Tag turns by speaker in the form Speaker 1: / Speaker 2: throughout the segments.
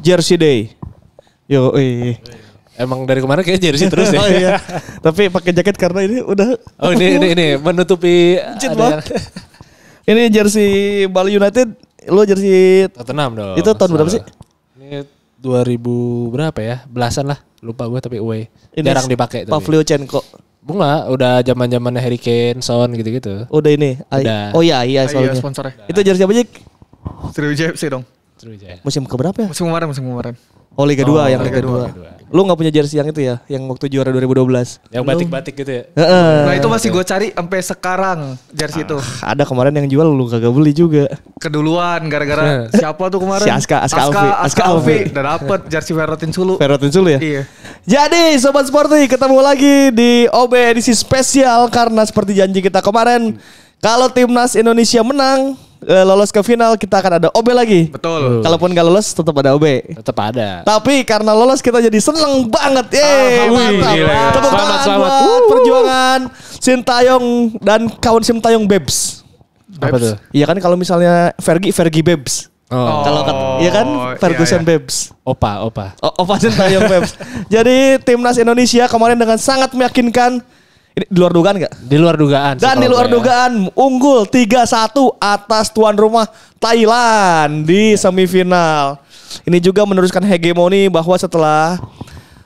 Speaker 1: Jersey Day. Yo, Emang dari kemarin kayak jersey terus ya. oh, iya. Tapi pakai jaket karena ini udah Oh, ini ini, ini menutupi yang... Ini jersey Bali United, lo jersey Tottenham
Speaker 2: dong. Itu tahun berapa sih? Ini 2000 berapa ya? Belasan lah. Lupa gue tapi away. Ini Jarang dipakai tapi. kok? Bunga udah zaman-zaman Harry Kane, Son gitu-gitu.
Speaker 1: Udah ini. Udah. Oh iya, iya soalnya. Ah, iya, sponsornya.
Speaker 3: Itu jersey apa, Jik? Sriwijaya FC dong.
Speaker 1: Sriwijaya. Musim keberapa ya? Musim kemarin, musim kemarin. Oh Liga 2 oh, yang Liga 2. Lu gak punya jersey yang itu ya, yang waktu juara 2012. Yang batik-batik gitu ya. Uh, nah, itu masih gue
Speaker 3: cari sampai sekarang jersey uh, itu.
Speaker 1: Ah, ada kemarin yang jual lu kagak beli juga.
Speaker 3: Keduluan gara-gara iya. siapa tuh kemarin? Si Aska, Aska, Aska Alvi. Aska, Aska Alvi. jersey Ferrotin Sulu. Ferrotin Sulu ya? Iya.
Speaker 1: Jadi Sobat Sporty ketemu lagi di OB edisi spesial karena seperti janji kita kemarin. Kalau timnas Indonesia menang, uh, lolos ke final kita akan ada OB lagi. Betul. Kalaupun gak lolos tetap ada OB. Tetap ada. Tapi karena lolos kita jadi seneng banget. Ye. mantap. Tepuk tangan selamat, buat perjuangan Sintayong dan kawan Sintayong Babes. Betul. Apa tuh? Iya kan kalau misalnya Fergie, Fergie Babes. Oh. Kalau iya kan oh, iya, Ferguson iya, iya. Babes. Opa, opa. O, opa Sintayong Babes. Jadi timnas Indonesia kemarin dengan sangat meyakinkan di luar dugaan nggak? Di luar dugaan. Dan di luar dugaan ya. unggul 3-1 atas tuan rumah Thailand di semifinal. Ini juga meneruskan hegemoni bahwa setelah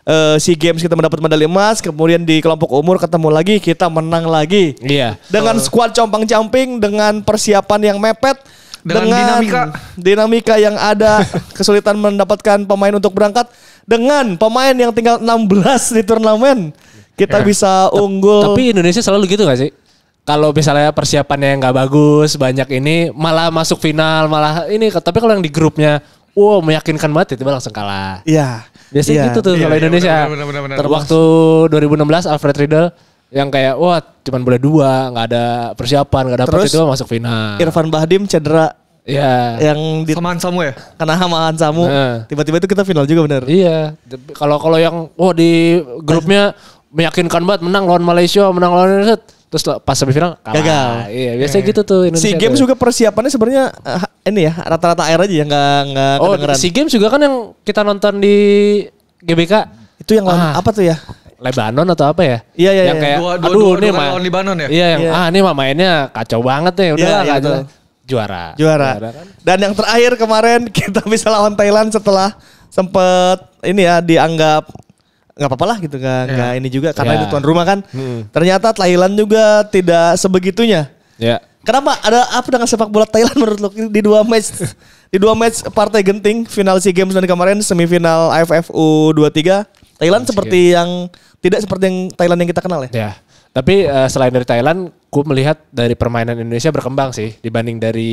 Speaker 1: uh, eh, SEA Games kita mendapat medali emas, kemudian di kelompok umur ketemu lagi kita menang lagi. Iya. Dengan uh. squad compang-camping, dengan persiapan yang mepet, dengan, dengan dinamika dinamika yang ada, kesulitan mendapatkan pemain untuk berangkat dengan pemain yang tinggal 16 di turnamen kita yeah. bisa unggul. Tapi
Speaker 2: Indonesia selalu gitu gak sih? Kalau misalnya persiapannya yang nggak bagus, banyak ini malah masuk final, malah ini. Tapi kalau yang di grupnya, wow meyakinkan banget, tiba-tiba langsung kalah. Iya. Biasanya yeah. gitu tuh yeah, kalau iya, iya, Indonesia. terwaktu bener, bener, 2016 Alfred Riedel yang kayak wah cuman boleh dua, nggak ada
Speaker 1: persiapan, nggak ada Terus, itu masuk
Speaker 2: final. Irfan
Speaker 1: Bahdim cedera ya Yang di sama Samu ya? Karena sama samu tiba nah. Tiba-tiba itu kita final juga benar Iya. Kalau kalau yang oh di
Speaker 2: grupnya meyakinkan banget menang lawan Malaysia, menang lawan Indonesia. Terus pas semifinal kalah. Gagal.
Speaker 1: Iya, biasanya iya. gitu tuh Indonesia. Si Games juga persiapannya sebenarnya uh, ini ya rata-rata air aja yang nggak
Speaker 2: nggak oh, kedengeran. Si Games juga kan yang kita nonton di GBK. Itu yang ah. apa tuh ya? Lebanon atau apa ya? Iya iya. Yang iya. kayak dua, dua, aduh ini mah lawan
Speaker 1: Lebanon ya. Iya yang iya. ah ini mah mainnya kacau banget nih ya, udah yeah, lah, iya, gitu. juara. Juara. Kan? Dan yang terakhir kemarin kita bisa lawan Thailand setelah sempet ini ya dianggap nggak apa-apa lah gitu kan nggak yeah. ini juga karena yeah. itu tuan rumah kan hmm. ternyata Thailand juga tidak sebegitunya yeah. kenapa ada apa dengan sepak bola Thailand menurut lo di dua match di dua match partai genting final SEA Games dan kemarin semifinal AFF U23 Thailand seperti yang tidak seperti yang Thailand yang kita kenal ya yeah.
Speaker 2: tapi uh, selain dari Thailand gue melihat dari permainan Indonesia berkembang sih dibanding dari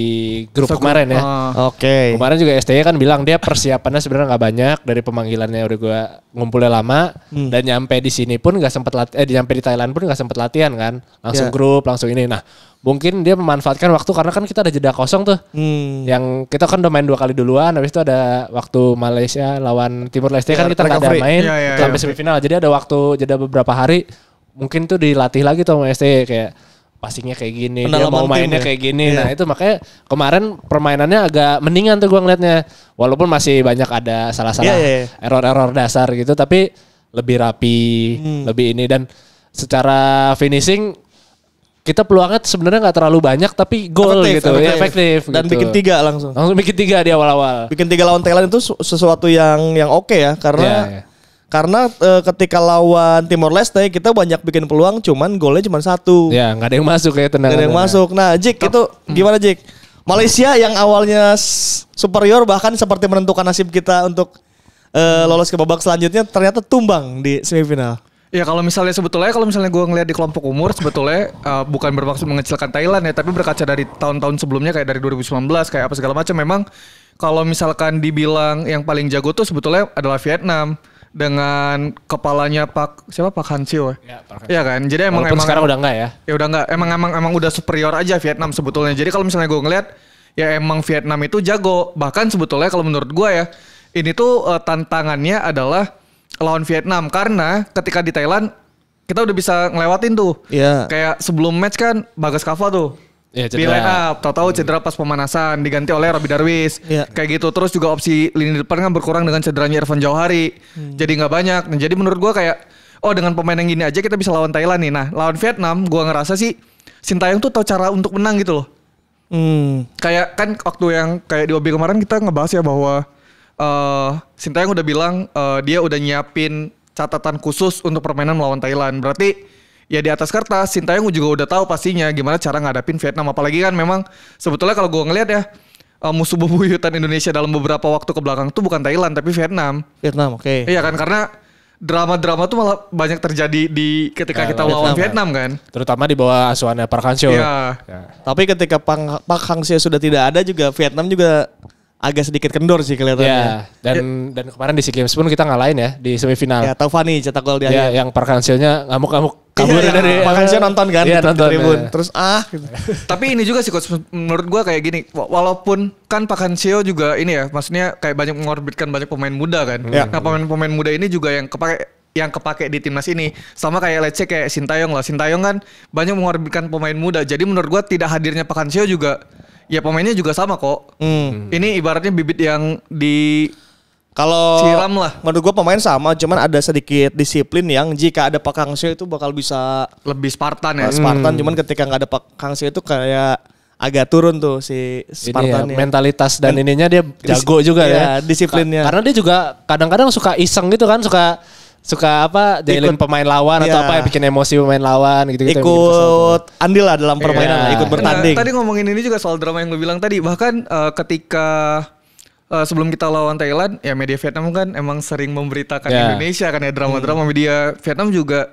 Speaker 2: grup so, kemarin ya. Ah. Oke. Okay. Kemarin juga STY kan bilang dia persiapannya sebenarnya nggak banyak dari pemanggilannya udah gue ngumpulnya lama hmm. dan nyampe di sini pun nggak sempet latih, eh nyampe di Thailand pun nggak sempet latihan kan, langsung yeah. grup, langsung ini. Nah mungkin dia memanfaatkan waktu karena kan kita ada jeda kosong tuh. Hmm. Yang kita kan udah main dua kali duluan, habis itu ada waktu Malaysia lawan Timur Leste yeah, kan kita nggak ada main yeah, yeah, sampai yeah. semifinal. Jadi ada waktu jeda beberapa hari, mungkin tuh dilatih lagi tuh sama STY kayak passingnya kayak gini, dia mau mainnya ya? kayak gini. Yeah. Nah itu makanya kemarin permainannya agak mendingan tuh gue ngeliatnya. Walaupun masih banyak ada salah-salah yeah, yeah. Iya. error-error dasar gitu, tapi lebih rapi, hmm. lebih ini dan secara finishing kita peluangnya sebenarnya
Speaker 1: nggak terlalu banyak tapi gol gitu ya, efektif. ya efektif dan gitu. bikin tiga langsung langsung bikin tiga di awal-awal bikin tiga lawan Thailand itu sesuatu yang yang oke okay ya karena yeah, yeah karena e, ketika lawan Timor Leste kita banyak bikin peluang cuman golnya cuma satu. Ya,
Speaker 2: nggak ada yang masuk ya tenang. Gak ada yang masuk.
Speaker 1: Nah, Jik itu hmm. gimana Jik? Malaysia yang awalnya superior bahkan seperti menentukan nasib kita untuk e, lolos ke babak selanjutnya ternyata tumbang di semifinal.
Speaker 3: Ya kalau misalnya sebetulnya kalau misalnya gue ngeliat di kelompok umur sebetulnya uh, bukan bermaksud mengecilkan Thailand ya tapi berkaca dari tahun-tahun sebelumnya kayak dari 2019 kayak apa segala macam memang kalau misalkan dibilang yang paling jago tuh sebetulnya adalah Vietnam dengan kepalanya Pak siapa Pak Hansio ya? Pak Hansio. Ya kan. Jadi emang Walaupun emang sekarang udah enggak ya. Ya udah enggak. Emang emang emang udah superior aja Vietnam sebetulnya. Jadi kalau misalnya gue ngeliat ya emang Vietnam itu jago. Bahkan sebetulnya kalau menurut gue ya ini tuh uh, tantangannya adalah lawan Vietnam karena ketika di Thailand kita udah bisa ngelewatin tuh. Iya. Kayak sebelum match kan Bagas Kava tuh Ya, cedera. up, ah, tahu-tahu cedera pas pemanasan diganti oleh Robi Darwis. Ya. Kayak gitu. Terus juga opsi lini depan kan berkurang dengan cederanya Irfan Jauhari. Hmm. Jadi nggak banyak. Nah, jadi menurut gua kayak oh dengan pemain yang gini aja kita bisa lawan Thailand nih. Nah, lawan Vietnam gua ngerasa sih Sintayong tuh tahu cara untuk menang gitu loh. Hmm. Kayak kan waktu yang kayak di OB kemarin kita ngebahas ya bahwa uh, Sintayong udah bilang uh, dia udah nyiapin catatan khusus untuk permainan melawan Thailand. Berarti ya di atas kertas Sinta Sintayong juga udah tahu pastinya gimana cara ngadapin Vietnam apalagi kan memang sebetulnya kalau gue ngelihat ya uh, musuh bebuyutan Indonesia dalam beberapa waktu ke belakang tuh bukan Thailand tapi Vietnam. Vietnam, oke. Okay. Iya kan karena drama-drama tuh malah banyak terjadi di ketika ya, kita lawan Vietnam, kan. kan.
Speaker 1: Terutama di bawah asuhannya Park Hang Seo. Iya. Ya. Tapi ketika Park, Park Hang Seo sudah tidak ada juga Vietnam juga agak sedikit kendor sih kelihatannya. Ya, dan ya. dan kemarin di SEA Games pun kita ngalahin ya di semifinal. Ya, Taufani cetak gol di
Speaker 2: ya, yang Park Hang Seo-nya ngamuk-ngamuk kabur iya, iya, dari makan siang nonton kan iya, nonton, Iya.
Speaker 3: Terus ah gitu. Tapi ini juga sih menurut gua kayak gini walaupun kan Pakan Pakansio juga ini ya maksudnya kayak banyak mengorbitkan banyak pemain muda kan. Hmm. Ya. Nah pemain-pemain muda ini juga yang kepake yang kepake di timnas ini sama kayak Lece kayak Sintayong lah Sintayong kan banyak mengorbitkan pemain muda jadi menurut gua tidak hadirnya Pakan Pakansio juga ya pemainnya juga sama kok hmm. ini ibaratnya bibit yang di kalau siram
Speaker 1: lah. Menurut gue pemain sama, cuman ada sedikit disiplin yang jika ada Pak Kangsio itu bakal bisa lebih Spartan ya. Nah, Spartan, hmm. cuman ketika nggak ada Pak Kangsio itu kayak agak turun tuh si Spartan ya, ya, mentalitas dan ininya dia jago juga
Speaker 2: iya, ya. disiplinnya. Karena dia juga kadang-kadang suka iseng gitu kan, suka suka apa jailin pemain lawan iya. atau apa ya bikin emosi pemain lawan gitu gitu ikut andil lah dalam iya. permainan iya. ikut
Speaker 3: bertanding nah, tadi ngomongin ini juga soal drama yang lu bilang tadi bahkan uh, ketika uh, sebelum kita lawan Thailand ya media Vietnam kan emang sering memberitakan yeah. Indonesia kan ya drama-drama hmm. media Vietnam juga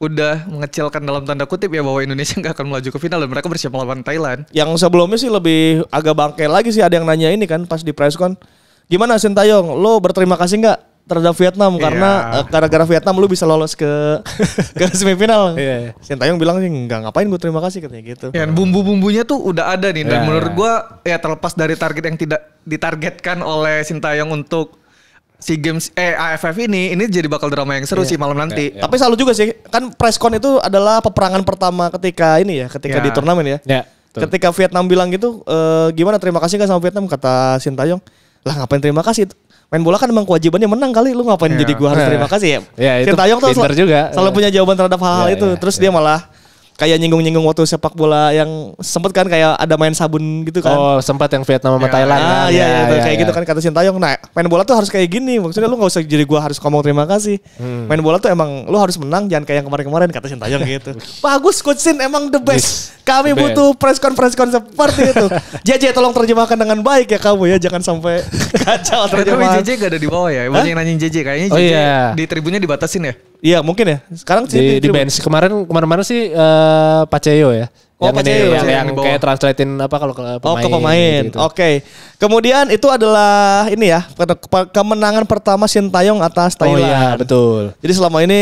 Speaker 3: udah mengecilkan dalam tanda kutip ya bahwa Indonesia nggak akan melaju ke final dan mereka bersiap melawan Thailand. Yang sebelumnya sih lebih agak bangke lagi sih ada yang nanya ini kan pas di press
Speaker 1: kon Gimana Sintayong, lo berterima kasih nggak terhadap Vietnam yeah. karena eh, gara-gara Vietnam lu bisa lolos ke
Speaker 3: ke semifinal. Iya. Yeah. Tae-yong bilang sih enggak ngapain gue terima kasih katanya gitu. Ya, yeah, bumbu-bumbunya tuh udah ada nih dan yeah. menurut gua ya terlepas dari target yang tidak ditargetkan oleh Yong untuk si games eh AFF ini ini jadi bakal drama yang seru yeah. sih malam iya, nanti. Yeah, yeah. Tapi selalu juga
Speaker 1: sih kan press con itu adalah peperangan pertama ketika ini ya ketika yeah. di turnamen ya. Yeah, iya, ketika Vietnam bilang gitu e, gimana terima kasih gak sama Vietnam kata Sintayong lah ngapain terima kasih main bola kan emang kewajibannya menang kali lu ngapain yeah. jadi gua harus iya. terima kasih ya. Yeah, Sintayong tuh sel juga. selalu punya jawaban terhadap hal-hal yeah, itu. Yeah, Terus yeah. dia malah kayak nyinggung-nyinggung waktu sepak bola yang sempet kan kayak ada main sabun gitu kan. Oh, sempat yang Vietnam sama ya, Thailand. Ah, kan. iya, ya, iya, iya, kayak iya. gitu kan kata Sintayong. Nah, main bola tuh harus kayak gini. Maksudnya lu nggak usah jadi gua harus ngomong terima kasih. Hmm. Main bola tuh emang lu harus menang jangan kayak yang kemarin-kemarin kata Sintayong gitu. Bagus coach Sin emang the best. Kami the best. butuh press conference conference seperti itu. JJ tolong terjemahkan dengan baik ya kamu ya jangan sampai
Speaker 3: kacau terjemahan. Tapi JJ gak ada di bawah ya. Banyak yang nanyain JJ kayaknya JJ oh, iya. di tribunnya dibatasin ya. Iya mungkin
Speaker 2: ya. Sekarang sih di, di, di bench kemarin kemarin mana sih uh, eh, Paceo ya. Oh, yang ini, ya? yang, yang, yang kayak
Speaker 1: translatein apa kalau ke pemain. Oh, ke pemain. Gitu, gitu. Oke. Okay. Kemudian itu adalah ini ya, kemenangan pertama Sintayong atas Thailand. Oh iya, betul. Jadi selama ini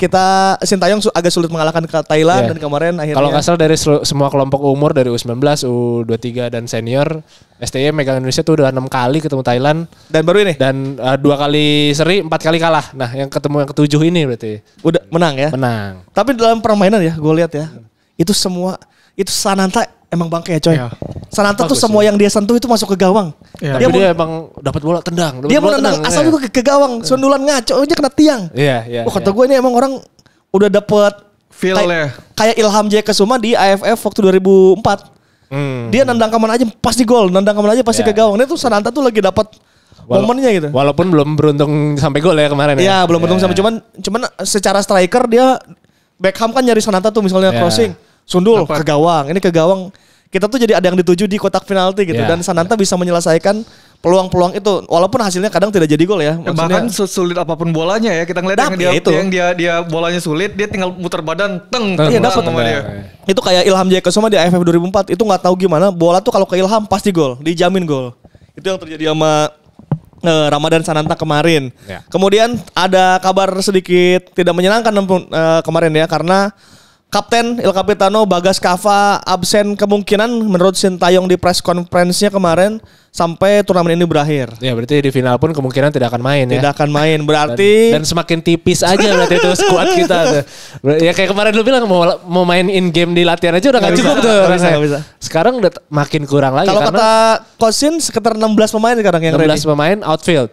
Speaker 1: kita Sintayong agak sulit mengalahkan ke Thailand yeah. dan kemarin akhirnya Kalau nggak salah
Speaker 2: dari semua kelompok umur dari U19, U23 dan senior STY megang Indonesia tuh udah enam kali ketemu Thailand dan baru ini dan uh, dua kali seri empat kali kalah nah yang ketemu yang ketujuh ini berarti
Speaker 1: udah menang ya menang tapi dalam permainan ya gue lihat ya itu semua itu Sananta emang bangke ya coy. Yeah. Sananta Bagus tuh semua sih. yang dia sentuh itu masuk ke gawang. Yeah. Dia, Tapi dia emang dapat bola tendang. dia bola menendang tendang, asal itu iya. yeah. ke gawang. Iya. Sundulan ngaco aja oh, kena tiang. Iya yeah, iya. Yeah, oh, kata yeah. gue ini emang orang udah dapet feel kayak, ya. kayak Ilham Jaya Kesuma di AFF waktu 2004. Mm. Dia nendang ke aja pasti gol, nendang ke aja pasti yeah. ke gawang. Dia tuh Sananta tuh lagi dapat momennya gitu.
Speaker 2: Walaupun belum beruntung sampai gol ya kemarin ya. Iya, belum beruntung yeah. sampai cuman
Speaker 1: cuman secara striker dia Beckham kan nyari Sananta tuh misalnya yeah. crossing Sundul Dapat. ke gawang. Ini ke gawang kita tuh jadi ada yang dituju di kotak penalti gitu yeah. dan Sananta yeah. bisa menyelesaikan peluang-peluang itu walaupun hasilnya kadang tidak jadi gol ya, ya Maksudnya, bahkan sulit apapun bolanya ya kita ngeliat yang dia ya itu. yang
Speaker 3: dia dia bolanya sulit dia tinggal muter badan teng iya dapat dia.
Speaker 1: itu kayak Ilham Jaya Kusuma di AFF 2004 itu nggak tahu gimana bola tuh kalau ke Ilham pasti gol dijamin gol
Speaker 3: itu yang terjadi sama
Speaker 1: uh, Ramadan Sananta kemarin yeah. kemudian ada kabar sedikit tidak menyenangkan uh, kemarin ya karena Kapten Il Capitano Bagas Kava absen kemungkinan menurut Sintayong di press conference-nya kemarin sampai turnamen ini berakhir. Ya
Speaker 2: berarti di final pun kemungkinan tidak akan main tidak ya. Tidak akan main berarti dan, dan semakin tipis aja berarti itu squad kita. ya kayak kemarin lu bilang mau mau main in game di latihan aja udah gak, gak cukup tuh. Gak bisa, gak bisa.
Speaker 1: Sekarang udah makin kurang lagi Kalau kata Kosin sekitar 16 pemain sekarang yang 16 ready. pemain
Speaker 2: outfield.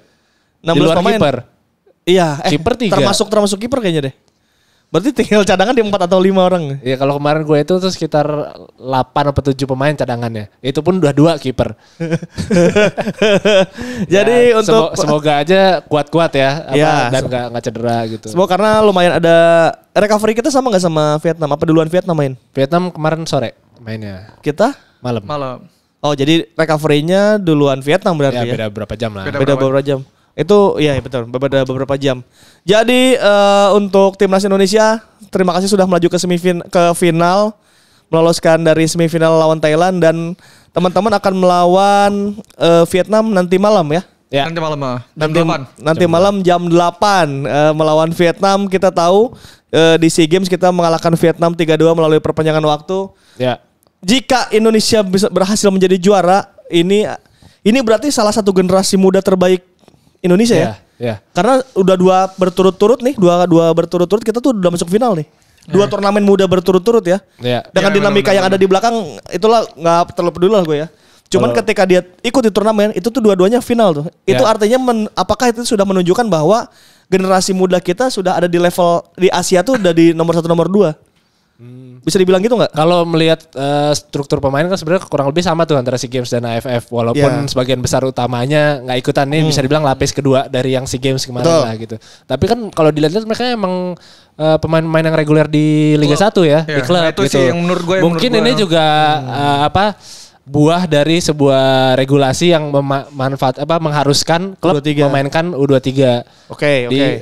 Speaker 2: 16 di pemain. Keeper.
Speaker 1: Iya, eh, Termasuk termasuk kiper kayaknya deh.
Speaker 2: Berarti tinggal cadangan di 4 atau 5 orang. Iya, kalau kemarin gue itu tuh sekitar 8 atau 7 pemain cadangannya. Itu pun udah dua kiper. Jadi ya, untuk semoga, aja kuat-kuat ya, ya dan nggak nggak cedera gitu. Semoga
Speaker 1: karena lumayan ada recovery kita sama nggak sama Vietnam? Apa duluan Vietnam main? Vietnam kemarin sore mainnya. Kita malam. Malam. Oh, jadi recovery-nya duluan Vietnam berarti ya? ya? Beda ya? berapa jam lah. Beda, beda berapa jam. jam. Itu ya betul beberapa beberapa jam. Jadi uh, untuk timnas Indonesia terima kasih sudah melaju ke semifin ke final meloloskan dari semifinal lawan Thailand dan teman-teman akan melawan uh, Vietnam nanti malam ya.
Speaker 3: Ya. Nanti malam ah. jam nanti,
Speaker 1: Nanti jam malam jam 8 uh, eh, melawan Vietnam kita tahu uh, di SEA Games kita mengalahkan Vietnam 3-2 melalui perpanjangan waktu. Ya. Jika Indonesia bisa berhasil menjadi juara, ini ini berarti salah satu generasi muda terbaik Indonesia yeah, ya. Yeah. Iya. Karena udah dua berturut-turut nih, dua dua berturut-turut kita tuh udah masuk final nih. Iya. Dua yeah. turnamen muda berturut-turut ya.
Speaker 2: Yeah. Dengan yeah, dinamika bener,
Speaker 1: yang ada di belakang itulah nggak terlalu peduli lah gue ya. Cuman Halo. ketika dia ikut di turnamen itu tuh dua-duanya final tuh. Itu iya. artinya men, apakah itu sudah menunjukkan bahwa generasi muda kita sudah ada di level di Asia tuh udah di nomor satu nomor dua.
Speaker 2: Hmm. Bisa dibilang gitu nggak? Kalau melihat uh, struktur pemain kan sebenarnya kurang lebih sama tuh antara SEA Games dan AFF walaupun yeah. sebagian besar utamanya nggak ikutan nih hmm. bisa dibilang lapis kedua dari yang SEA Games kemarin Betul. lah gitu. Tapi kan kalau dilihat-lihat mereka emang pemain eh, pemain-pemain yang reguler di Liga satu 1 ya, yeah. di klub nah, itu gitu. yang menurut gue yang Mungkin menurut gue ini ya. juga hmm. uh, apa buah dari sebuah regulasi yang memanfaat apa mengharuskan
Speaker 1: klub 23. memainkan U23. Oke, okay, oke. Okay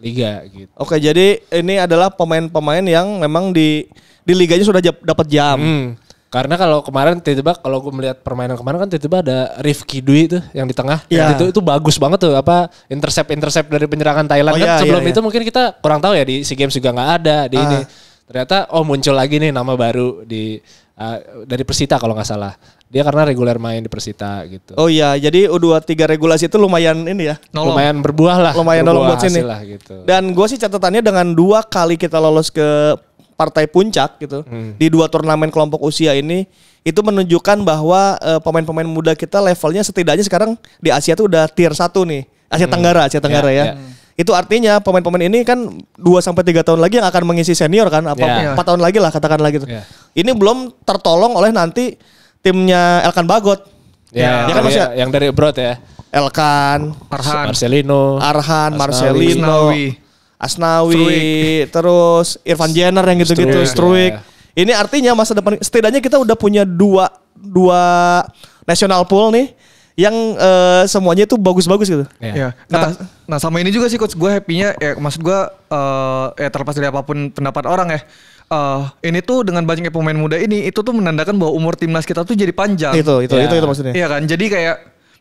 Speaker 1: liga gitu. Oke, jadi ini adalah pemain-pemain yang memang di di liganya sudah dapat jam. Hmm.
Speaker 2: Karena kalau kemarin tiba-tiba kalau gue melihat permainan kemarin kan tiba-tiba ada Rifki Dwi tuh yang di tengah. Ya. Yang itu itu bagus banget tuh apa intercept intercept dari penyerangan Thailand oh, kan iya, iya, sebelum iya, itu mungkin kita kurang tahu ya di SEA Games juga nggak ada di ah. ini. Ternyata oh muncul lagi nih nama baru di uh, dari Persita kalau nggak salah. Dia karena reguler main di Persita gitu.
Speaker 1: Oh iya, jadi U23 regulasi itu lumayan ini ya. Nolong. Lumayan berbuah lah. Lumayan berbuah nolong buat sini. Lah, gitu. Dan gue sih catatannya dengan dua kali kita lolos ke partai puncak gitu. Hmm. Di dua turnamen kelompok usia ini itu menunjukkan bahwa eh, pemain-pemain uh, muda kita levelnya setidaknya sekarang di Asia tuh udah tier 1 nih. Asia hmm. Tenggara, Asia ya, Tenggara yeah, ya. Yeah. Itu artinya pemain-pemain ini kan 2 sampai 3 tahun lagi yang akan mengisi senior kan, apa yeah. Ya. 4 tahun lagi lah katakan lagi Yeah. Gitu. Ya. Ini belum tertolong oleh nanti timnya Elkan Bagot. Ya, ya, kan maksudnya
Speaker 2: yang dari abroad ya.
Speaker 1: Elkan, Arhan, Marcelino, Arhan, Marcelino, Asnawi, Asnawi terus Irfan Jenner yang gitu-gitu, Struik. Struik. Ya. Ini artinya masa depan setidaknya kita udah punya dua dua national pool nih yang uh, semuanya itu bagus-bagus gitu.
Speaker 3: Ya. Iya. Nah, nah sama ini juga sih coach gue happy-nya ya maksud gue uh, ya terlepas dari apapun pendapat orang ya uh, ini tuh dengan banyaknya pemain muda ini itu tuh menandakan bahwa umur timnas kita tuh jadi panjang. Itu itu ya. itu, itu maksudnya. Iya kan? Jadi kayak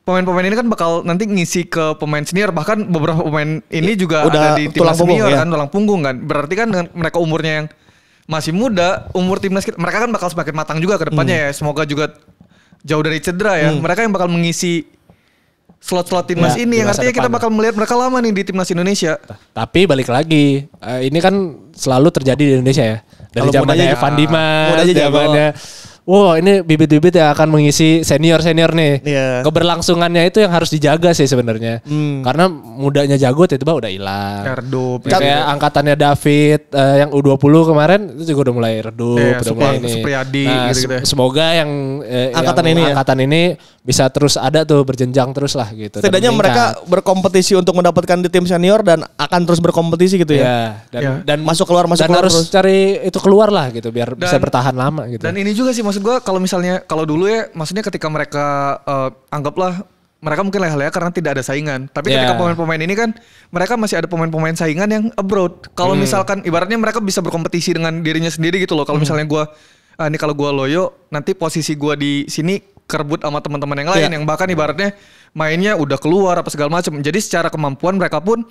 Speaker 3: pemain-pemain ini kan bakal nanti ngisi ke pemain senior bahkan beberapa pemain ini ya, juga Udah ada di timnas senior ya. kan tulang punggung kan. Berarti kan dengan mereka umurnya yang masih muda, umur timnas kita mereka kan bakal semakin matang juga ke depannya hmm. ya. Semoga juga jauh dari cedera ya. Hmm. Mereka yang bakal mengisi slot-slot timnas ya, ini yang artinya kita bakal melihat mereka lama nih di timnas Indonesia. Tapi balik lagi, eh, ini kan selalu terjadi di Indonesia ya. Dari zamannya Evan Dimas, zamannya
Speaker 2: wow ini bibit-bibit yang akan mengisi senior-senior nih. Yeah. Keberlangsungannya itu yang harus dijaga sih sebenarnya. Hmm. Karena mudanya jago tiba-tiba udah hilang. redup. Ya, kayak iya. angkatannya David uh, yang U20 kemarin itu juga udah mulai redup, yeah, udah mulai ini. Supriyadi nah, gitu, gitu.
Speaker 1: Semoga yang
Speaker 2: eh, angkatan yang ini ya? angkatan
Speaker 1: ini bisa terus ada tuh berjenjang terus lah gitu. Setidaknya mereka berkompetisi untuk mendapatkan di tim senior dan akan terus berkompetisi gitu ya. Yeah,
Speaker 2: dan, yeah. dan
Speaker 3: masuk keluar masuk dan keluar harus terus.
Speaker 2: cari itu keluar lah gitu biar
Speaker 1: dan, bisa bertahan lama gitu.
Speaker 3: Dan ini juga sih maksud gue kalau misalnya kalau dulu ya maksudnya ketika mereka uh, anggaplah mereka mungkin leha-leha karena tidak ada saingan. Tapi yeah. ketika pemain-pemain ini kan mereka masih ada pemain-pemain saingan yang abroad. Kalau hmm. misalkan ibaratnya mereka bisa berkompetisi dengan dirinya sendiri gitu loh. Kalau hmm. misalnya gue uh, ah, ini kalau gue loyo nanti posisi gue di sini kerbut sama teman-teman yang lain yeah. yang bahkan ibaratnya mainnya udah keluar apa segala macam. Jadi secara kemampuan mereka pun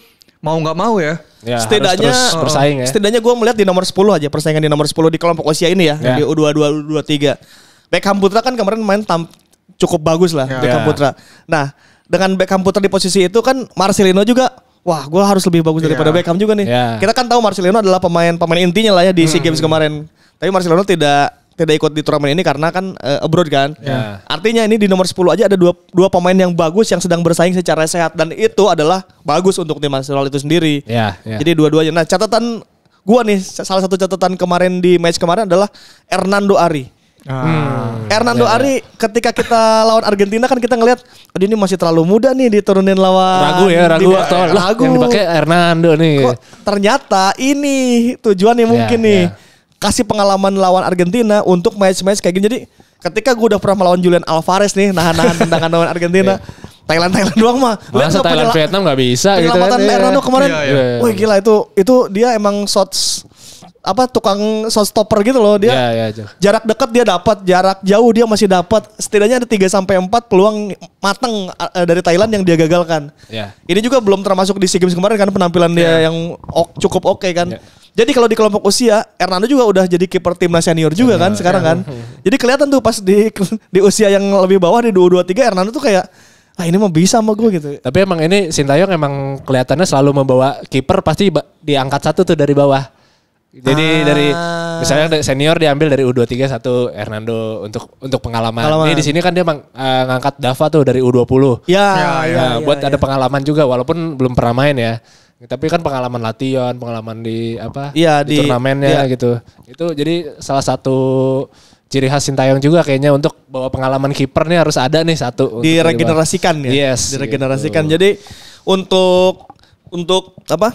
Speaker 3: mau nggak mau ya. ya setidaknya eh, bersaing ya. Setidaknya gue melihat di nomor 10 aja
Speaker 1: persaingan di nomor 10 di kelompok usia ini ya, ya. di u dua dua 23 Beckham Putra kan kemarin main tam, cukup bagus lah ya. Beckham Putra. Nah, dengan Beckham Putra di posisi itu kan Marcelino juga Wah, gue harus lebih bagus daripada ya. Beckham juga nih. ya. Kita kan tahu Marcelino adalah pemain pemain intinya lah ya di hmm. Sea Games kemarin. Tapi Marcelino tidak tidak ikut di turnamen ini karena kan uh, abroad kan. Yeah. Ya. Artinya ini di nomor 10 aja ada dua dua pemain yang bagus yang sedang bersaing secara sehat dan itu adalah bagus untuk tim nasional itu sendiri. Yeah, yeah. Jadi dua-duanya. Nah, catatan gua nih salah satu catatan kemarin di match kemarin adalah Hernando Ari. Ah. Hmm. Hernando ya, ya, Ari ketika kita lawan Argentina kan kita ngelihat aduh ini masih terlalu muda nih diturunin lawan ragu ya ragu di, atau ragu. yang dipakai Hernando nih. Kok ternyata ini tujuannya ya, mungkin ya, nih kasih pengalaman lawan Argentina untuk match-match kayak gini. Jadi ketika gue udah pernah melawan Julian Alvarez nih nahan-nahan tendangan lawan Argentina. Iya. Thailand Thailand doang mah. Masa Thailand Vietnam
Speaker 2: nggak bisa gitu kan. Hernando iya. kemarin. Iya, iya.
Speaker 1: gila itu itu dia emang shots apa tukang shot stopper gitu loh dia. Iya, iya. Jarak dekat dia dapat, jarak jauh dia masih dapat. Setidaknya ada 3 sampai 4 peluang mateng eh, dari Thailand yang dia gagalkan. Iya. Ini juga belum termasuk di SEA Games kemarin kan penampilan dia iya. yang cukup oke okay kan. Jadi kalau di kelompok usia, Hernando juga udah jadi kiper timnas senior juga kan iya, sekarang iya. kan. Jadi kelihatan tuh pas di di usia yang lebih bawah di 223 Hernando tuh kayak ah ini mau bisa sama gue gitu.
Speaker 2: Tapi emang ini Sintayong emang kelihatannya selalu membawa kiper pasti diangkat satu tuh dari bawah. Jadi ah. dari misalnya senior diambil dari U23 satu Hernando untuk untuk pengalaman. pengalaman. Ini di sini kan dia emang uh, ngangkat Dava tuh dari U20. Ya, ya, ya, nah, ya buat ya, ada ya. pengalaman juga walaupun belum pernah main ya. Tapi kan pengalaman latihan, pengalaman di
Speaker 1: apa? Iya di, di turnamennya iya. gitu.
Speaker 2: Itu jadi salah satu ciri khas Sintayong juga kayaknya untuk bawa pengalaman kiper nih harus ada nih satu. Diregenerasikan
Speaker 1: ya. Yes. Diregenerasikan. Gitu. Jadi untuk untuk apa?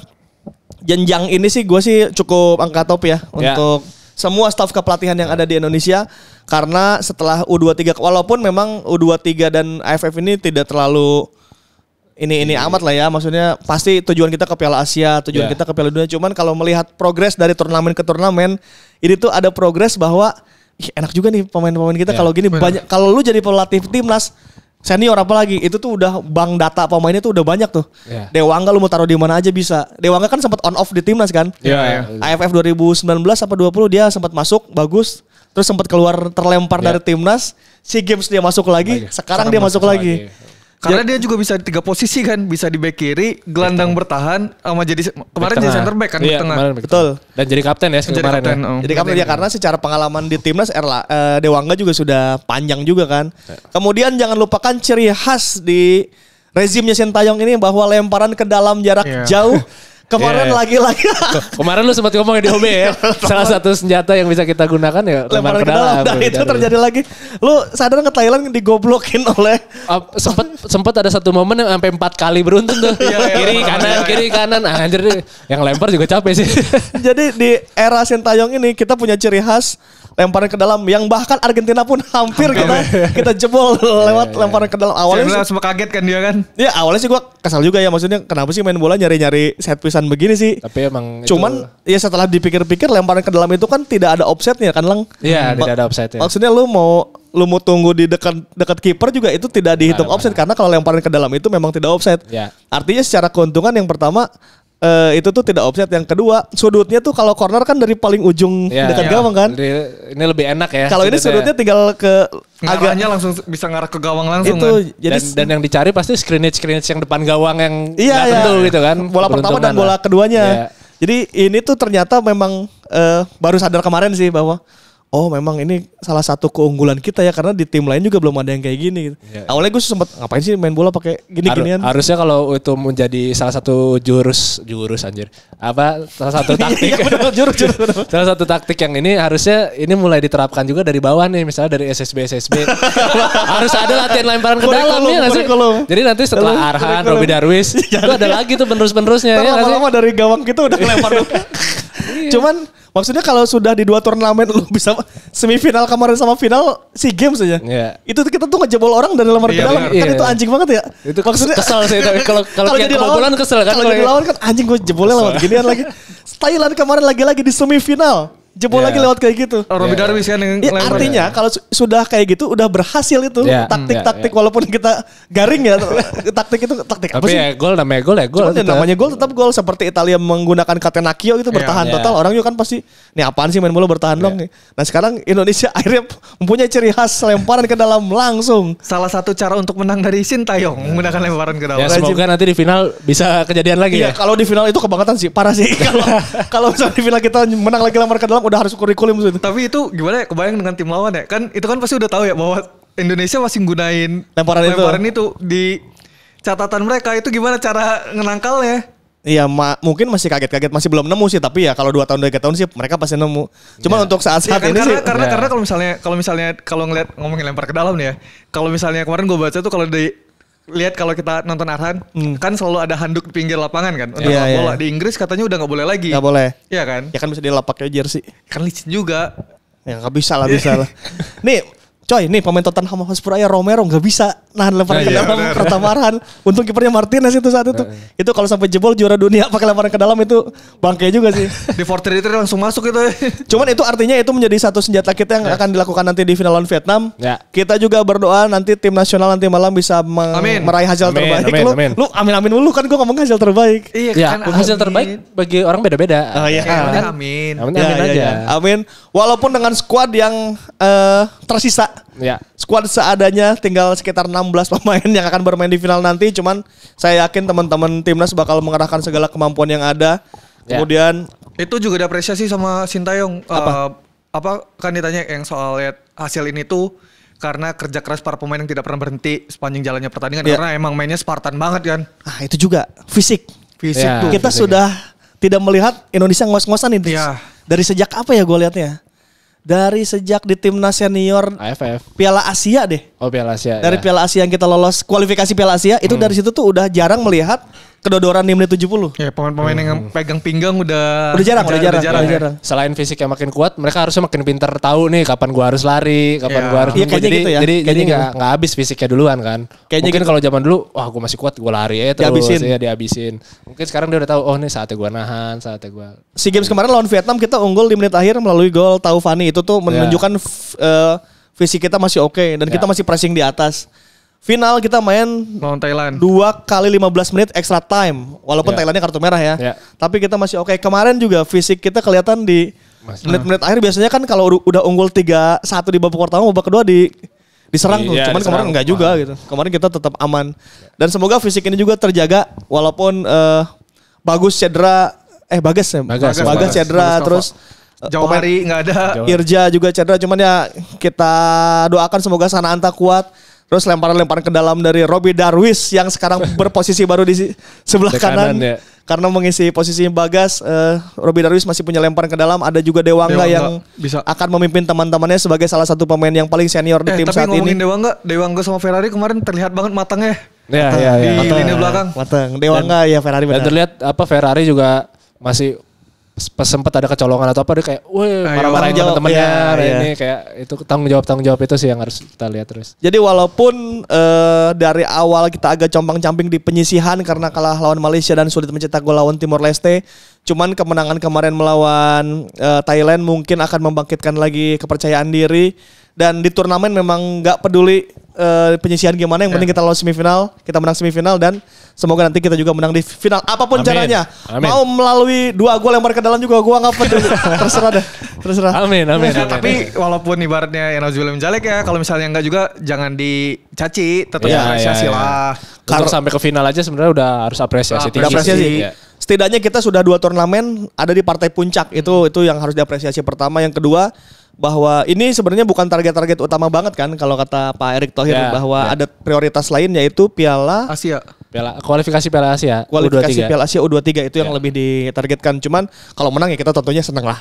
Speaker 1: Jenjang ini sih gue sih cukup angkat top ya, ya. untuk semua staf kepelatihan yang ada di Indonesia karena setelah U23 walaupun memang U23 dan AFF ini tidak terlalu ini ini iya. amat lah ya maksudnya pasti tujuan kita ke Piala Asia tujuan yeah. kita ke Piala Dunia cuman kalau melihat progres dari turnamen ke turnamen ini tuh ada progres bahwa ih, enak juga nih pemain-pemain kita yeah. kalau gini Bener. banyak kalau lu jadi pelatih timnas senior apalagi itu tuh udah bank data pemainnya tuh udah banyak tuh yeah. Dewangga lu mau taruh di mana aja bisa Dewangga kan sempat on off di timnas kan yeah, yeah. AFF 2019 apa 20 dia sempat masuk bagus terus sempat keluar terlempar yeah. dari
Speaker 3: timnas si games dia masuk lagi sekarang, sekarang dia masuk, masuk lagi, lagi karena ya. dia juga bisa tiga posisi kan, bisa di back kiri, gelandang bertahan, sama jadi kemarin jadi center back kan iya, di tengah. Kemarin,
Speaker 2: betul. Dan jadi kapten ya jadi kemarin. Ya. Kapten, ya. Oh. Jadi kapten ya karena
Speaker 1: secara pengalaman di
Speaker 3: timnas Erla uh, Dewangga
Speaker 1: juga sudah panjang juga kan. Ya. Kemudian jangan lupakan ciri khas di rezimnya Sintayong ini bahwa lemparan ke dalam jarak yeah. jauh Kemarin yeah. lagi-lagi. Kemarin
Speaker 2: lu sempat ngomong di OB ya. Iya. Salah satu senjata yang bisa kita gunakan ya lempar ke dalam. Dan nah, itu terjadi
Speaker 1: lagi. Lu sadar nggak Thailand digoblokin oleh uh, sempat sempat ada satu momen yang sampai empat kali beruntun tuh.
Speaker 2: Iya, iya, kiri kanan, kiri kanan. Ah, anjir deh. Yang lempar juga capek sih.
Speaker 1: Jadi di era Sintayong ini kita punya ciri khas lemparan ke dalam yang bahkan Argentina pun hampir kita kita jebol iya, lewat iya. lemparan ke dalam awalnya. Saya langsung
Speaker 3: kaget kan dia kan. Iya,
Speaker 1: awalnya sih gua kesal juga ya maksudnya kenapa sih main bola nyari-nyari set pisan begini sih. Tapi emang Cuman ya setelah dipikir-pikir lemparan ke dalam itu kan tidak ada offsetnya kan Leng.
Speaker 2: Iya, tidak ada offsetnya.
Speaker 1: Maksudnya lu mau lu mau tunggu di dekat dekat kiper juga itu tidak dihitung offset karena kalau lemparan ke dalam itu memang tidak offset. Iya. Artinya secara keuntungan yang pertama uh, itu tuh tidak offset. Yang kedua, sudutnya tuh kalau corner kan dari paling ujung yeah, dekat yeah. gawang kan.
Speaker 2: Ini lebih enak ya. Kalau ini sudutnya
Speaker 1: tinggal ke
Speaker 2: agaknya langsung bisa ngarah ke gawang langsung itu, kan. Jadi dan, dan yang dicari pasti screenage screenage yang depan gawang yang iya, iya. tentu gitu kan. Bola pertama dan bola keduanya. Yeah.
Speaker 1: Jadi ini tuh ternyata memang uh, baru sadar kemarin sih bahwa oh memang ini salah satu keunggulan kita ya karena di tim lain juga belum ada yang kayak gini. Ya, Awalnya gue sempet ngapain sih main bola pakai gini-ginian? harusnya kalau itu menjadi salah satu jurus jurus anjir apa salah satu iya, taktik
Speaker 2: iya, jurus, jurus, salah satu taktik yang ini harusnya ini mulai diterapkan juga dari bawah nih misalnya dari SSB SSB harus ada latihan lemparan ke dalam ya gak sih? Jadi nanti setelah dalam, Arhan, Robi Darwis
Speaker 1: itu ada lagi tuh penerus-penerusnya ya lama-lama dari gawang kita udah lempar Iya. Cuman maksudnya kalau sudah di dua turnamen lu bisa semifinal kemarin sama final si games aja. Iya. Itu kita tuh ngejebol orang dari lemar iya, ke dalam. Kan iya. Kan itu anjing banget ya. Itu maksudnya kesel sih tapi kalau kalau yang kebobolan kesel kan. Kalau jadi lawan kan
Speaker 3: anjing gue jebolnya lawan ginian lagi.
Speaker 1: Thailand kemarin lagi-lagi di semifinal jebol yeah. lagi lewat kayak gitu. Oh, iya. Darwis
Speaker 3: kan yang ya, Artinya
Speaker 1: ya. kalau sudah kayak gitu udah berhasil itu iya. taktik-taktik yeah. yeah. yeah. walaupun kita garing ya taktik itu taktik apa Tapi sih? ya gol namanya gol ya gol. Ya, namanya gol tetap gol seperti Italia menggunakan Catenaccio itu iya, bertahan yeah. total orang juga kan pasti nih apaan sih main bola bertahan yeah. dong nih. Nah sekarang Indonesia akhirnya mempunyai ciri
Speaker 3: khas lemparan ke dalam langsung. Salah satu cara untuk menang dari Sintayong menggunakan lemparan ke dalam.
Speaker 1: Ya, semoga nanti di final bisa kejadian lagi ya. ya. Kalau di final itu kebangetan sih parah sih kalau kalau
Speaker 3: misalnya di final kita menang lagi lemparan ke dalam udah harus kurikulum itu. Tapi itu gimana ya kebayang dengan tim lawan ya? Kan itu kan pasti udah tahu ya bahwa Indonesia masih gunain lemparan, lemparan itu. di catatan mereka itu gimana cara ngenangkalnya?
Speaker 1: Iya, ma mungkin masih kaget-kaget, masih belum nemu sih. Tapi ya kalau dua tahun, tiga tahun sih mereka pasti nemu. Cuma yeah. untuk saat-saat yeah, kan, ini karena, sih. Karena, yeah. karena
Speaker 3: kalau misalnya, kalau misalnya, kalau ngeliat ngomongin lempar ke dalam nih ya. Kalau misalnya kemarin gue baca tuh kalau di lihat kalau kita nonton Arhan hmm. kan selalu ada handuk di pinggir lapangan kan untuk yeah, iya. bola. Di Inggris katanya udah nggak boleh lagi. Nggak boleh. Iya kan? Ya kan bisa dilapaknya jersey. Kan licin juga.
Speaker 1: Ya nggak bisa lah bisa lah. Nih coy ini pemain Tottenham Hotspur aja Romero nggak bisa nahan lemparan iya, ke iya, dalam pertamaran. Untung kipernya Martinez itu saat itu. Iya, itu kalau sampai jebol juara dunia pakai lemparan ke dalam itu bangke juga sih. di fortriter langsung masuk itu. Ya. Cuman itu artinya itu menjadi satu senjata kita yang akan dilakukan nanti di final lawan Vietnam. Kita juga berdoa nanti tim nasional nanti malam bisa meraih hasil terbaik. lu, amin. lu amin amin dulu kan gue ngomong hasil terbaik. Iya, kan, hasil terbaik bagi orang beda-beda. Oh iya. Kan? Kan?
Speaker 3: amin. Amin, amin aja.
Speaker 1: Amin. Walaupun dengan squad yang uh, tersisa, ya. squad seadanya tinggal sekitar 16 pemain yang akan bermain di final nanti. Cuman saya yakin teman-teman timnas bakal mengerahkan segala kemampuan yang ada. Ya. Kemudian
Speaker 3: itu juga diapresiasi sama Sintayong. Apa? Uh, apa kan ditanya yang soal lihat ya, hasil ini tuh karena kerja keras para pemain yang tidak pernah berhenti sepanjang jalannya pertandingan ya. karena emang mainnya Spartan banget kan.
Speaker 1: Ah itu juga fisik. Fisik ya, tuh. Kita fisik ya. sudah tidak melihat Indonesia ngos-ngosan ini. Yeah dari sejak apa ya gue liatnya? Dari sejak di timnas senior AFF. Piala Asia deh.
Speaker 3: Oh Piala Asia. Dari ya.
Speaker 1: Piala Asia yang kita lolos kualifikasi Piala Asia itu hmm. dari situ tuh udah jarang melihat kedodoran
Speaker 3: di menit 70. Ya, pemain-pemain hmm. yang pegang pinggang udah udah jarang, udah jarang, udah jarang. Udah jarang.
Speaker 2: Ya. Selain yang makin kuat, mereka harusnya makin pintar tahu nih kapan gua harus lari, kapan ya. gua harus. ya, kayaknya jadi, gitu ya. Jadi kayaknya jadi gitu. nggak habis fisiknya duluan kan. Kayaknya Mungkin gitu. kalau zaman dulu, wah gua masih kuat, gua lari ya terus ya dihabisin. Mungkin sekarang dia udah tahu, oh nih saatnya gua nahan, saatnya gua.
Speaker 1: Si games kemarin lawan Vietnam kita unggul di menit akhir melalui gol Taufani itu tuh ya. menunjukkan ya. uh, fisik kita masih oke okay, dan ya. kita masih pressing di atas. Final kita main lawan Thailand. Dua kali 15 menit extra time. Walaupun yeah. Thailandnya kartu merah ya. Yeah. Tapi kita masih oke. Okay. Kemarin juga fisik kita kelihatan di menit-menit akhir biasanya kan kalau udah unggul tiga satu di babak pertama, babak kedua di diserang tuh. Iya, cuman diserang. kemarin enggak juga wow. gitu. Kemarin kita tetap aman. Dan semoga fisik ini juga terjaga walaupun uh, bagus cedera eh bagus ya. bagus bagus, bagus cedera bagus, terus eh, Jauh nggak ada. Irja juga cedera, cuman ya kita doakan semoga Sananta kuat. Terus lemparan-lemparan ke dalam dari Robbie Darwis yang sekarang berposisi baru di sebelah di kanan. ya. Karena mengisi posisi Bagas, uh, Robbie Darwis masih punya
Speaker 3: lemparan ke dalam. Ada juga Dewangga, Dewangga yang
Speaker 1: bisa. akan memimpin teman-temannya sebagai salah satu pemain yang paling senior di eh, tim tapi saat ngomongin ini.
Speaker 3: Dewangga, Dewangga sama Ferrari kemarin terlihat banget matangnya.
Speaker 2: Ya,
Speaker 1: ya, ya, di matang, lini
Speaker 3: belakang.
Speaker 2: Matang. Dewangga dan, ya Ferrari benar. Dan terlihat apa Ferrari juga masih sempat ada kecolongan atau apa dia kayak weh marah-marahin teman-temannya ya, ya. ini kayak itu tanggung jawab tanggung jawab itu sih yang harus kita lihat terus.
Speaker 1: Jadi walaupun uh, dari awal kita agak compang-camping di penyisihan karena kalah lawan Malaysia dan sulit mencetak gol lawan Timor Leste, cuman kemenangan kemarin melawan uh, Thailand mungkin akan membangkitkan lagi kepercayaan diri dan di turnamen memang nggak peduli uh, penyisihan gimana yang penting ya. kita lolos semifinal, kita menang semifinal dan semoga nanti kita juga menang di final apapun Amin. caranya. Amin. Mau melalui dua gol yang mereka dalam juga gua nggak peduli. terserah deh. Terserah. Amin, amin, ya, amin. Tapi
Speaker 3: walaupun ibaratnya yang harus Nazulum jelek ya, kalau misalnya enggak juga jangan dicaci, tetap yeah, ya, ya, lah. Kalau sampai ke final aja
Speaker 1: sebenarnya udah harus apresiasi. Nah, apresiasi. Yeah setidaknya kita sudah dua turnamen ada di partai puncak itu itu yang harus diapresiasi pertama yang kedua bahwa ini sebenarnya bukan target-target utama banget kan kalau kata Pak Erick Thohir yeah, bahwa yeah. ada prioritas lain yaitu Piala Asia. Piala kualifikasi Piala Asia. Kualifikasi U23. Piala Asia U23 itu yeah. yang ya. lebih ditargetkan. Cuman kalau menang ya kita tentunya senang lah.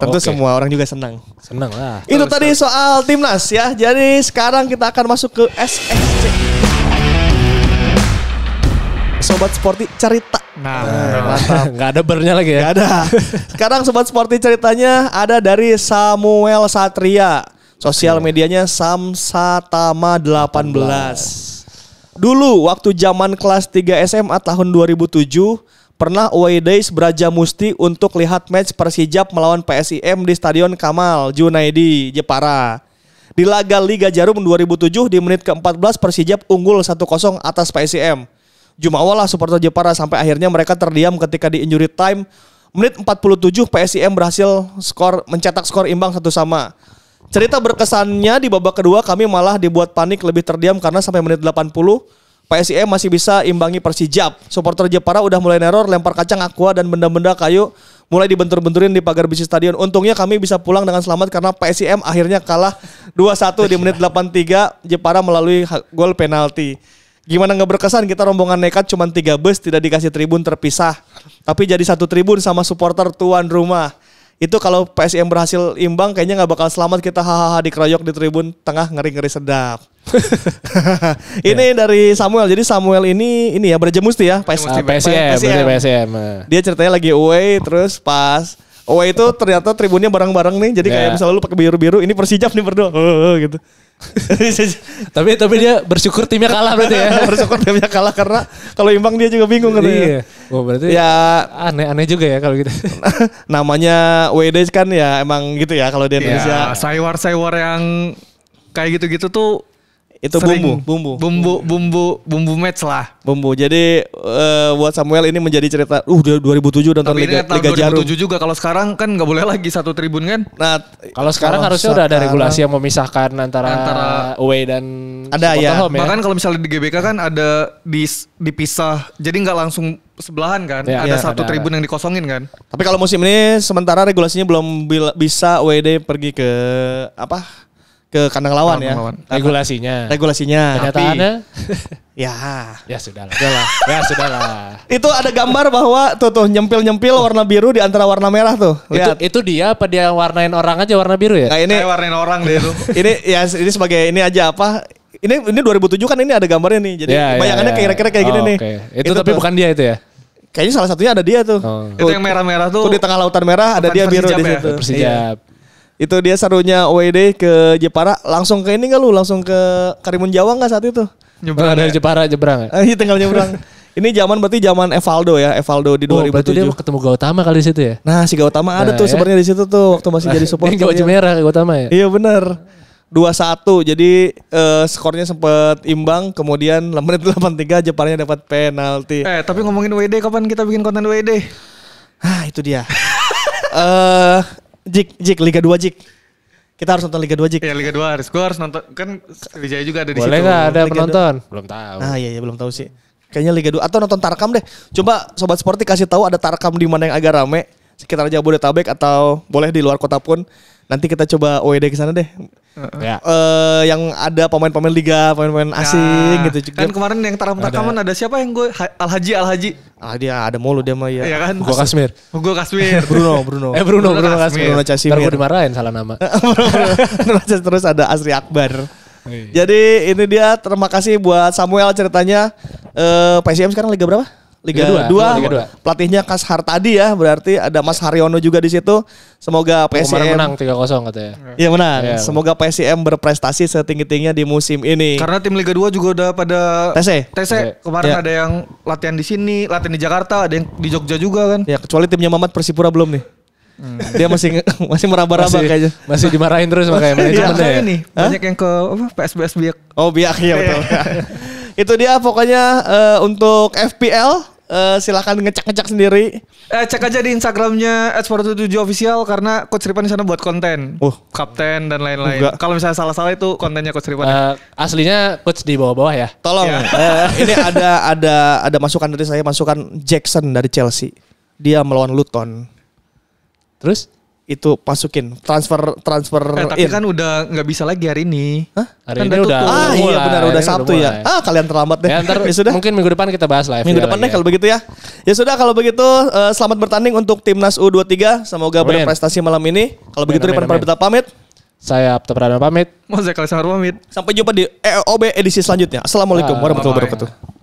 Speaker 1: Tentu okay. semua orang juga senang. Senang lah. Itu tadi soal timnas ya. Jadi sekarang kita akan masuk ke SSC. Sobat Sporty cerita
Speaker 2: Nah, nah eh, Gak ada bernya lagi ya? Gak ada.
Speaker 1: Sekarang Sobat Sporty ceritanya ada dari Samuel Satria. Sosial medianya Samsatama18. Dulu waktu zaman kelas 3 SMA tahun 2007, pernah away days beraja musti untuk lihat match Persijap melawan PSIM di Stadion Kamal, Junaidi, Jepara. Di laga Liga Jarum 2007 di menit ke-14 Persijap unggul 1-0 atas PSIM. Jumawa lah supporter Jepara sampai akhirnya mereka terdiam ketika di injury time menit 47 PSIM berhasil skor mencetak skor imbang satu sama. Cerita berkesannya di babak kedua kami malah dibuat panik lebih terdiam karena sampai menit 80 PSIM masih bisa imbangi Persijap. Supporter Jepara udah mulai neror lempar kacang aqua dan benda-benda kayu mulai dibentur-benturin di pagar bisnis stadion. Untungnya kami bisa pulang dengan selamat karena PSIM akhirnya kalah 2-1 di menit 83 Jepara melalui gol penalti. Gimana nggak berkesan kita rombongan nekat cuma tiga bus tidak dikasih tribun terpisah. Tapi jadi satu tribun sama supporter tuan rumah. Itu kalau PSM berhasil imbang kayaknya nggak bakal selamat kita hahaha di keroyok di tribun tengah ngeri-ngeri sedap. ini yeah. dari Samuel. Jadi Samuel ini ini ya berjemusti ya PSM. PSM, PSM. PSM. Dia ceritanya lagi away terus pas Oh itu ternyata tribunnya bareng-bareng nih. Jadi kayak iya. misalnya lu pakai biru-biru, ini Persijap nih berdua. Oh, oh, oh, gitu. tapi tapi dia bersyukur timnya kalah berarti ya. bersyukur timnya kalah karena kalau imbang dia juga bingung nih. Iya. Oh, berarti ya aneh-aneh juga ya kalau gitu. namanya WD kan ya emang gitu ya kalau di iya, Indonesia. Ya,
Speaker 3: saywar-saywar yang kayak gitu-gitu tuh itu Sering. bumbu, bumbu, bumbu, bumbu, ya. bumbu match lah.
Speaker 1: Bumbu. Jadi uh, buat Samuel ini menjadi cerita. Uh, 2007 nonton Tapi Liga, Liga 2007 Jarum. 2007
Speaker 3: juga kalau sekarang kan nggak boleh lagi satu tribun kan? Nah, kalau sekarang kalau harusnya sekarang, udah ada regulasi yang memisahkan antara, antara away dan ada ya. Home, ya. Bahkan kalau misalnya di GBK kan ada di dipisah. Jadi nggak langsung sebelahan kan ya, ada ya, satu ada, tribun yang dikosongin kan
Speaker 1: tapi kalau musim ini sementara regulasinya belum bila, bisa WD pergi ke apa ke kandang lawan kandang
Speaker 2: ya. Lawan. Regulasinya. Regulasinya. Kenyataannya ya. Ya sudahlah. Ya sudahlah. ya sudah lah.
Speaker 1: itu ada gambar bahwa tuh tuh nyempil-nyempil warna biru di antara warna merah tuh. Lihat.
Speaker 2: Itu, itu dia apa dia warnain orang aja warna biru ya? Nah, ini Kayak warnain
Speaker 1: orang deh itu. ini ya ini sebagai ini aja apa ini ini 2007 kan ini ada gambarnya nih. Jadi yeah, ya, bayangannya yeah, yeah. kira-kira kayak oh, gini okay. nih. Itu, itu tapi tuh. bukan dia itu ya. Kayaknya salah satunya ada dia tuh. Oh. Itu yang merah-merah tuh. Tuh di tengah lautan merah ada dia biru di ya? situ. Ya? Persijab. Iya. Itu dia serunya WD ke Jepara. Langsung ke ini nggak lu? Langsung ke Karimun Jawa nggak saat itu? Nyebrang oh, dari ya? Jepara nyebrang ya? Iya tinggal nyebrang. Ini zaman berarti zaman Evaldo ya, Evaldo di 2007. Oh, berarti dia ketemu Gautama kali situ ya? Nah, si Gautama ada nah, tuh ya. sebenarnya di situ tuh waktu masih jadi supporter. Ini ya. baju merah Gautama ya? Iya benar. dua satu jadi uh, skornya sempet imbang kemudian menit tiga Jeparnya dapat penalti.
Speaker 3: Eh, tapi ngomongin WD kapan kita bikin konten WD? Ah, itu dia. Eh uh, Jik, Jik, Liga 2 Jik. Kita harus nonton Liga 2 Jik. Iya, Liga 2 harus. Gue harus nonton. Kan Sriwijaya juga ada di Boleh situ. Boleh gak ada Liga penonton? 2. Belum tahu. Ah iya,
Speaker 1: iya belum tahu sih. Kayaknya Liga 2 atau nonton Tarkam deh. Coba sobat sporty kasih tahu ada Tarkam di mana yang agak rame sekitar Jabodetabek atau boleh di luar kota pun. Nanti kita coba OED ke sana deh. Ya. Uh, yang ada pemain-pemain liga, pemain-pemain ya. asing ya. gitu juga. Kan
Speaker 3: kemarin yang tarkam-tarkaman ada. ada siapa yang gue
Speaker 1: Al Haji Al Haji. Ah dia ada mulu dia mah ya. Iya kan? Gua Kasmir. Oh, gua Kasmir. Bruno, Bruno. eh Bruno, Bruno, Bruno Kasmir. Bruno Casimir. Ntar dimarahin salah nama. Terus ada Asri Akbar. Iya. Jadi ini dia terima kasih buat Samuel ceritanya. Eh PSM sekarang liga berapa? Liga 2. Liga 2. Pelatihnya Kas Hartadi ya, berarti ada Mas Haryono juga di situ. Semoga PSM menang 3-0 katanya. Iya menang. Ya, Semoga PSM berprestasi setinggi-tingginya di musim ini. Karena
Speaker 3: tim Liga 2 juga udah pada TC. E. TC e. iya. kemarin ya. ada yang latihan di sini, latihan di Jakarta, ada yang di Jogja juga kan. Ya, kecuali timnya Mamat Persipura belum nih. Hmm. Dia masih masih meraba-raba kayaknya. Masih dimarahin terus iya, makanya manajemen ya. Ini, banyak yang ke apa PSBS biak. Oh, biak ya betul. Itu dia pokoknya uh, untuk FPL Uh, silakan ngecek-ngecek sendiri. Eh, cek aja di Instagramnya sport 7 official karena Coach Ripan di sana buat konten. Uh, kapten dan lain-lain. Kalau misalnya salah-salah itu kontennya Coach Ripan. Uh, ya. eh, aslinya Coach di bawah-bawah ya. Tolong. Yeah. Ya. uh, ini ada ada
Speaker 1: ada masukan dari saya, masukan Jackson dari Chelsea. Dia melawan Luton. Terus? itu pasukin transfer transfer eh, tapi in. kan
Speaker 3: udah nggak bisa lagi hari ini Hah?
Speaker 1: hari kan ini udah tutup. ah iya benar udah sabtu ya ah kalian terlambat deh ya, ntar, ya sudah mungkin minggu depan kita bahas live minggu depan deh ya. kalau begitu ya ya sudah kalau begitu uh, selamat bertanding untuk timnas u 23 semoga amin. berprestasi malam ini kalau begitu Ripan Pradita pamit saya Abdul Pradana pamit. mau saya Alessandro pamit. Sampai jumpa di EOB edisi selanjutnya. Assalamualaikum ah, warahmatullahi wabarakatuh.